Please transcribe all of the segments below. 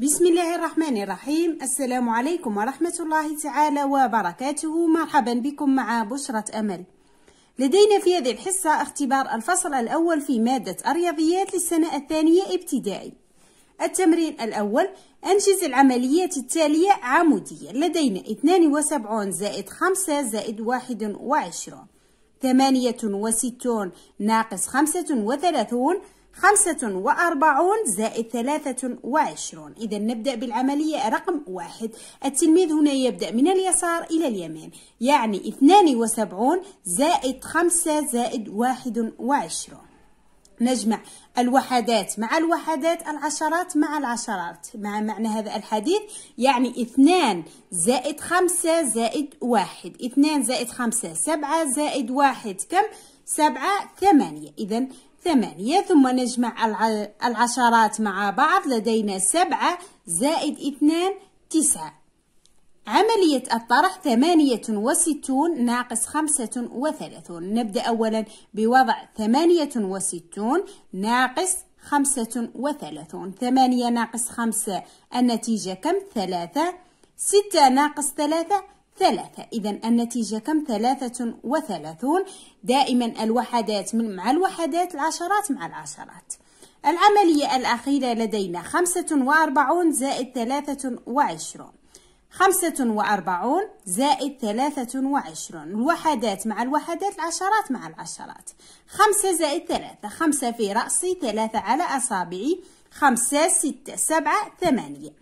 بسم الله الرحمن الرحيم السلام عليكم ورحمة الله تعالى وبركاته مرحبا بكم مع بشرة أمل لدينا في هذه الحصة اختبار الفصل الأول في مادة الرياضيات للسنة الثانية ابتدائي التمرين الأول أنجز العمليات التالية عموديا لدينا 72 زائد 5 زائد 21 68 ناقص 35 خمسة وأربعون زائد ثلاثة وعشرون إذا نبدأ بالعملية رقم واحد التلميذ هنا يبدأ من اليسار إلى اليمين يعني اثنان وسبعون زائد خمسة زائد واحد وعشرون نجمع الوحدات مع الوحدات العشرات مع العشرات مع معنى هذا الحديث يعني اثنان زائد خمسة زائد واحد اثنان زائد خمسة سبعة زائد واحد كم؟ سبعة ثمانية إذا ثمانية ثم نجمع العشرات مع بعض لدينا سبعة زائد اثنان تسعة عملية الطرح ثمانية وستون ناقص خمسة وثلاثون نبدأ أولا بوضع ثمانية وستون ناقص خمسة وثلاثون ثمانية ناقص خمسة النتيجة كم ثلاثة ستة ناقص ثلاثة ثلاثة إذا النتيجة كم ثلاثة وثلاثون دائما الوحدات من مع الوحدات العشرات مع العشرات العملية الأخيرة لدينا خمسة وأربعون زائد ثلاثة وعشرون خمسة وأربعون زائد ثلاثة وعشرون الوحدات مع الوحدات العشرات مع العشرات خمسة زائد ثلاثة خمسة في رأسي ثلاثة على أصابعي خمسة ستة سبعة ثمانية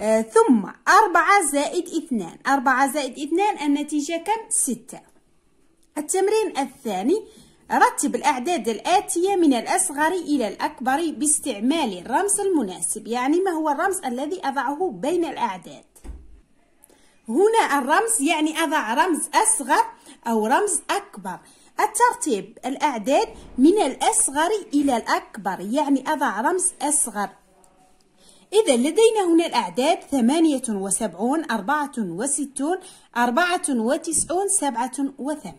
آه، ثم أربعة زائد اثنان أربعة زائد اثنان النتيجة كم ستة التمرين الثاني رتب الأعداد الآتية من الأصغر إلى الأكبر باستعمال الرمز المناسب يعني ما هو الرمز الذي أضعه بين الأعداد هنا الرمز يعني أضع رمز أصغر أو رمز أكبر الترتيب الأعداد من الأصغر إلى الأكبر يعني أضع رمز أصغر إذا لدينا هنا الأعداد 78 64 94 87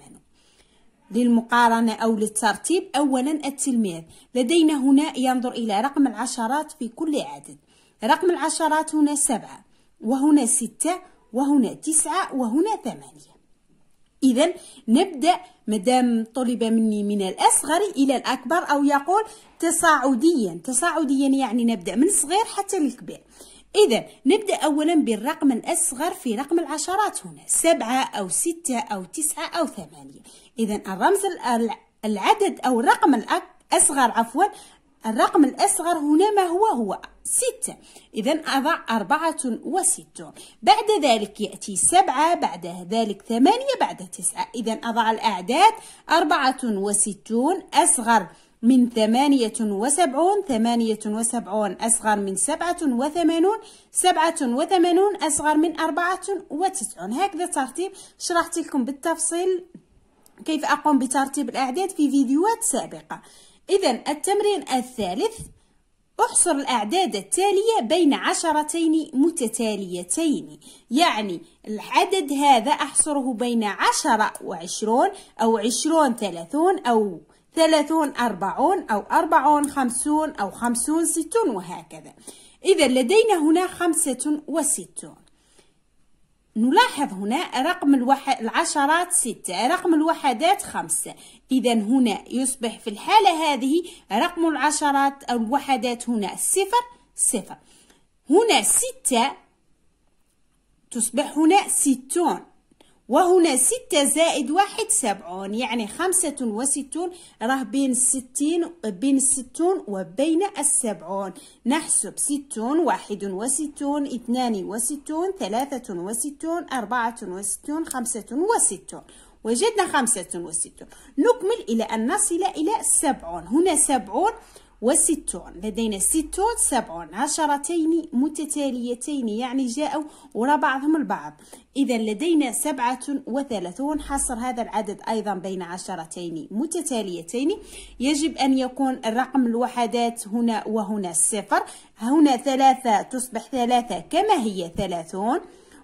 للمقارنة أو للترتيب أولا التلميذ لدينا هنا ينظر إلى رقم العشرات في كل عدد رقم العشرات هنا سبعة وهنا ستة وهنا تسعة وهنا ثمانية إذا نبدأ مدام طلب مني من الأصغر إلى الأكبر أو يقول تصاعديا تصاعديا يعني نبدأ من الصغير حتى الكبير إذا نبدأ أولا بالرقم الأصغر في رقم العشرات هنا سبعة أو ستة أو تسعة أو ثمانية إذا الرمز العدد أو الرقم الأصغر عفوا الرقم الأصغر هنا ما هو هو ستة إذا أضع أربعة وستون بعد ذلك يأتي سبعة بعد ذلك ثمانية بعد تسعة إذا أضع الأعداد أربعة وستون أصغر من ثمانية وسبعون ثمانية وسبعون أصغر من سبعة وثمانون سبعة وثمانون أصغر من أربعة وتسعون هكذا ترتيب شرحت لكم بالتفصيل كيف أقوم بترتيب الأعداد في فيديوهات سابقة إذا التمرين الثالث احصر الأعداد التالية بين عشرتين متتاليتين يعني العدد هذا أحصره بين عشرة وعشرون أو عشرون ثلاثون أو ثلاثون أربعون أو أربعون خمسون أو خمسون ستون وهكذا إذا لدينا هنا خمسة وستون نلاحظ هنا رقم الوح... العشرات ستة رقم الوحدات خمسة إذا هنا يصبح في الحالة هذه رقم العشرات أو الوحدات هنا صفر صفر هنا ستة تصبح هنا ستون وهنا ستة زائد واحد سبعون يعني خمسة وستون راه بين الستين بين الستون وبين السبعون نحسب ستون واحد وستون اثنان وستون ثلاثة وستون أربعة وستون خمسة وستون وجدنا خمسة وستون نكمل إلى أن نصل إلى سبعون هنا سبعون وستون لدينا ستون سبعون عشرتين متتاليتين يعني جاءوا وراء بعضهم البعض إذا لدينا سبعة وثلاثون حصر هذا العدد أيضا بين عشرتين متتاليتين يجب أن يكون رقم الوحدات هنا وهنا صفر هنا ثلاثة تصبح ثلاثة كما هي ثلاثون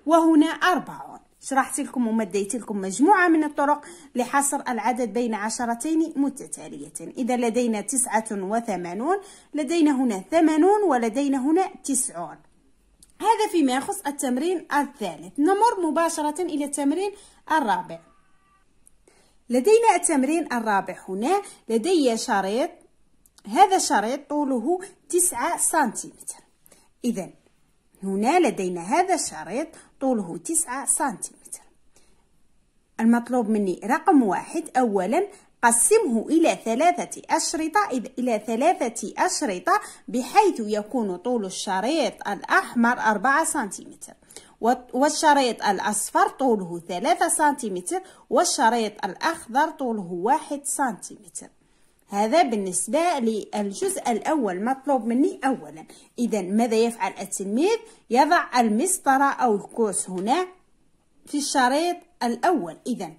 وهنا أربعون شرحت لكم ومديت لكم مجموعة من الطرق لحصر العدد بين عشرتين متتالية إذا لدينا تسعة وثمانون لدينا هنا ثمانون ولدينا هنا تسعون هذا فيما يخص التمرين الثالث نمر مباشرة إلى التمرين الرابع لدينا التمرين الرابع هنا لدي شريط هذا الشريط طوله تسعة سنتيمتر إذا هنا لدينا هذا الشريط طوله تسعة سنتيمتر المطلوب مني رقم واحد أولا قسمه إلى ثلاثة أشرطة إلى ثلاثة أشرطة بحيث يكون طول الشريط الأحمر أربعة سنتيمتر والشريط الأصفر طوله ثلاثة سنتيمتر والشريط الأخضر طوله واحد سنتيمتر هذا بالنسبة للجزء الأول مطلوب مني أولا إذا ماذا يفعل التلميذ يضع المسطرة أو الكوس هنا في الشريط الأول إذا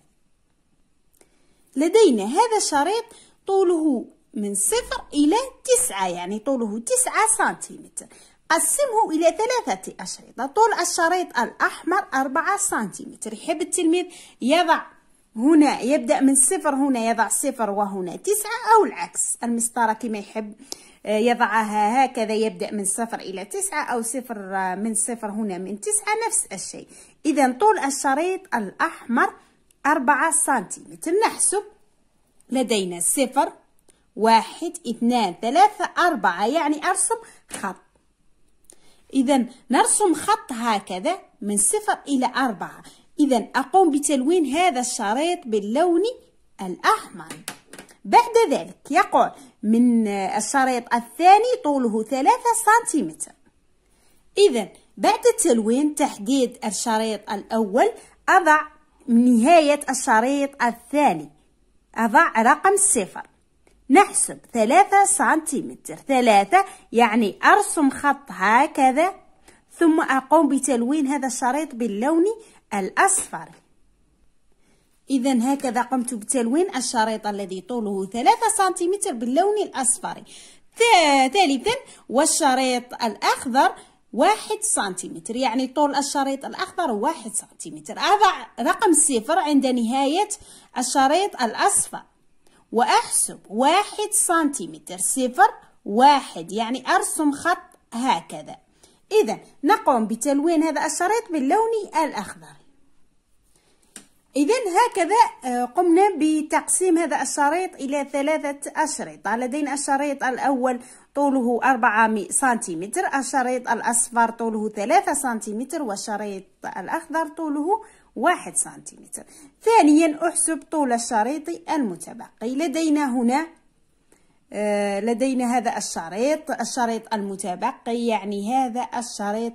لدينا هذا الشريط طوله من صفر إلى تسعة يعني طوله تسعة سنتيمتر قسمه إلى ثلاثة أشرطة طول الشريط الأحمر أربعة سنتيمتر يحب التلميذ يضع هنا يبدأ من صفر هنا يضع صفر وهنا تسعة أو العكس المسطرة كما يحب آه، يضعها هكذا يبدأ من صفر إلى تسعة أو صفر آه، من صفر هنا من تسعة نفس الشيء إذا طول الشريط الأحمر أربعة سنتيمتر نحسب لدينا صفر واحد اثنان ثلاثة أربعة يعني أرسم خط إذا نرسم خط هكذا من صفر إلى أربعة إذا أقوم بتلوين هذا الشريط باللون الأحمر بعد ذلك يقول من الشريط الثاني طوله ثلاثة سنتيمتر إذا بعد التلوين تحديد الشريط الأول أضع نهاية الشريط الثاني أضع رقم صفر نحسب ثلاثة سنتيمتر ثلاثة يعني أرسم خط هكذا ثم أقوم بتلوين هذا الشريط باللون الأصفر إذا هكذا قمت بتلوين الشريط الذي طوله 3 سنتيمتر باللون الأصفر ثالثا والشريط الأخضر واحد سنتيمتر يعني طول الشريط الأخضر واحد سنتيمتر أضع رقم صفر عند نهاية الشريط الأصفر وأحسب واحد سنتيمتر صفر واحد يعني أرسم خط هكذا إذا نقوم بتلوين هذا الشريط باللون الأخضر إذا هكذا آه، قمنا بتقسيم هذا الشريط إلى ثلاثة أشرطة لدينا الشريط الأول طوله أربعة سنتيمتر الشريط الأصفر طوله 3 سنتيمتر والشريط الأخضر طوله 1 سنتيمتر ثانيا أحسب طول الشريط المتبقي لدينا هنا آه، لدينا هذا الشريط الشريط المتبقي يعني هذا الشريط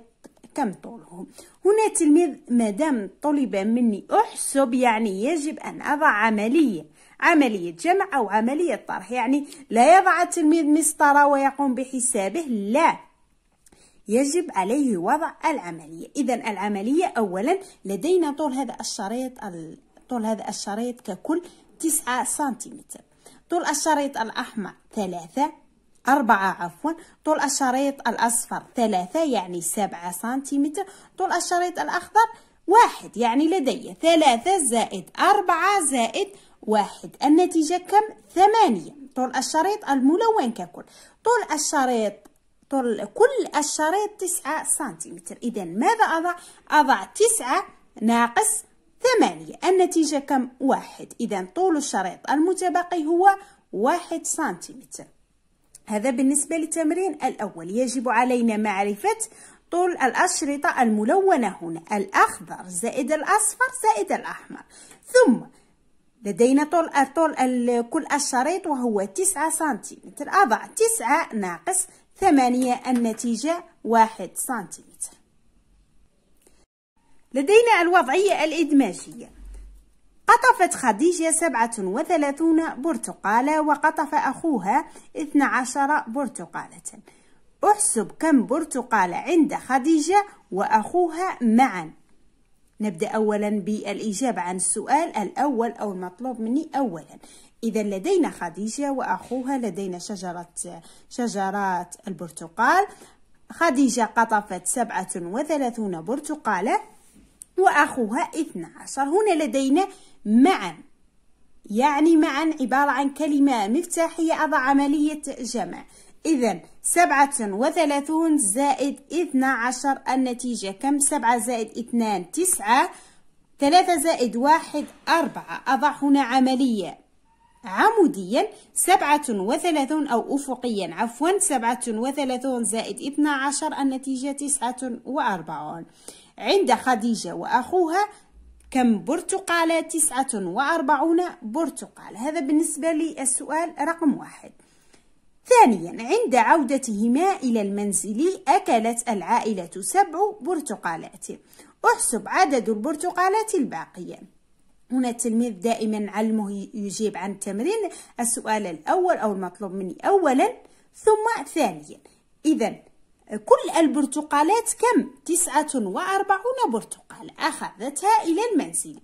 كم طوله هنا تلميذ مادام طلب مني أحسب يعني يجب أن أضع عملية عملية جمع أو عملية طرح يعني لا يضع التلميذ مسطرة ويقوم بحسابه لا يجب عليه وضع العملية إذا العملية أولا لدينا طول هذا الشريط طول هذا الشريط ككل 9 سنتيمتر طول الشريط الأحمر ثلاثة أربعة عفوا طول الشريط الأصفر ثلاثة يعني سبعة سنتيمتر طول الشريط الأخضر واحد يعني لدي ثلاثة زائد أربعة زائد واحد النتيجة كم؟ ثمانية طول الشريط الملون ككل طول الشريط طول كل الشريط تسعة سنتيمتر إذا ماذا أضع؟ أضع تسعة ناقص ثمانية النتيجة كم؟ واحد إذا طول الشريط المتبقي هو واحد سنتيمتر هذا بالنسبة للتمرين الأول يجب علينا معرفة طول الأشرطة الملونة هنا الأخضر زائد الأصفر زائد الأحمر ثم لدينا طول طول كل الشريط وهو 9 سنتيمتر أضع 9 ناقص 8 النتيجة 1 سنتيمتر لدينا الوضعية الإدماجية قطفت خديجة 37 برتقالة وقطف أخوها 12 برتقالة احسب كم برتقالة عند خديجة وأخوها معا نبدأ أولا بالإجابة عن السؤال الأول أو المطلوب مني أولا إذا لدينا خديجة وأخوها لدينا شجرة شجرات البرتقال خديجة قطفت 37 برتقالة وأخوها عشر هنا لدينا معا يعني معا عبارة عن كلمة مفتاحية أضع عملية جمع إذا سبعة وثلاثون زائد اثنا عشر النتيجة كم سبعة زائد اثنان تسعة ثلاثة زائد واحد أربعة أضع هنا عملية عموديا سبعة وثلاثون أو أفقيا عفوا سبعة وثلاثون زائد اثنا عشر النتيجة تسعة وأربعون عند خديجة وأخوها كم برتقالة تسعة وأربعون برتقال هذا بالنسبة للسؤال رقم واحد ثانيا عند عودتهما إلى المنزل أكلت العائلة سبع برتقالات احسب عدد البرتقالات الباقية هنا التلميذ دائما علمه يجيب عن التمرين السؤال الأول أو المطلوب مني أولا ثم ثانيا إذا كل البرتقالات كم؟ تسعة وأربعون برتقال أخذتها إلى المنزل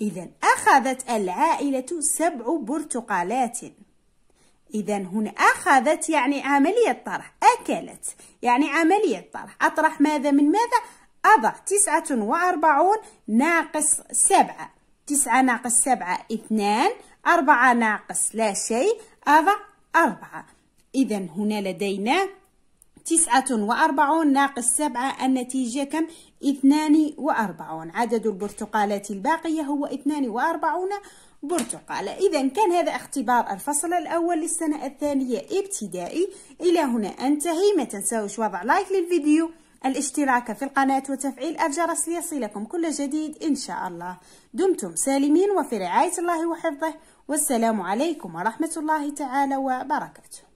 إذا أخذت العائلة سبع برتقالات إذا هنا أخذت يعني عملية طرح أكلت يعني عملية طرح أطرح ماذا من ماذا؟ أضع تسعة وأربعون ناقص سبعة تسعة ناقص سبعة اثنان أربعة ناقص لا شيء أضع أربعة إذا هنا لدينا تسعة وأربعون ناقص سبعة النتيجة كم؟ اثنان وأربعون عدد البرتقالات الباقية هو اثنان وأربعون برتقالة إذا كان هذا اختبار الفصل الأول للسنة الثانية ابتدائي إلى هنا أنتهي ما تنساوش وضع لايك للفيديو الاشتراك في القناة وتفعيل الجرس ليصلكم كل جديد إن شاء الله دمتم سالمين وفي رعاية الله وحفظه والسلام عليكم ورحمة الله تعالى وبركاته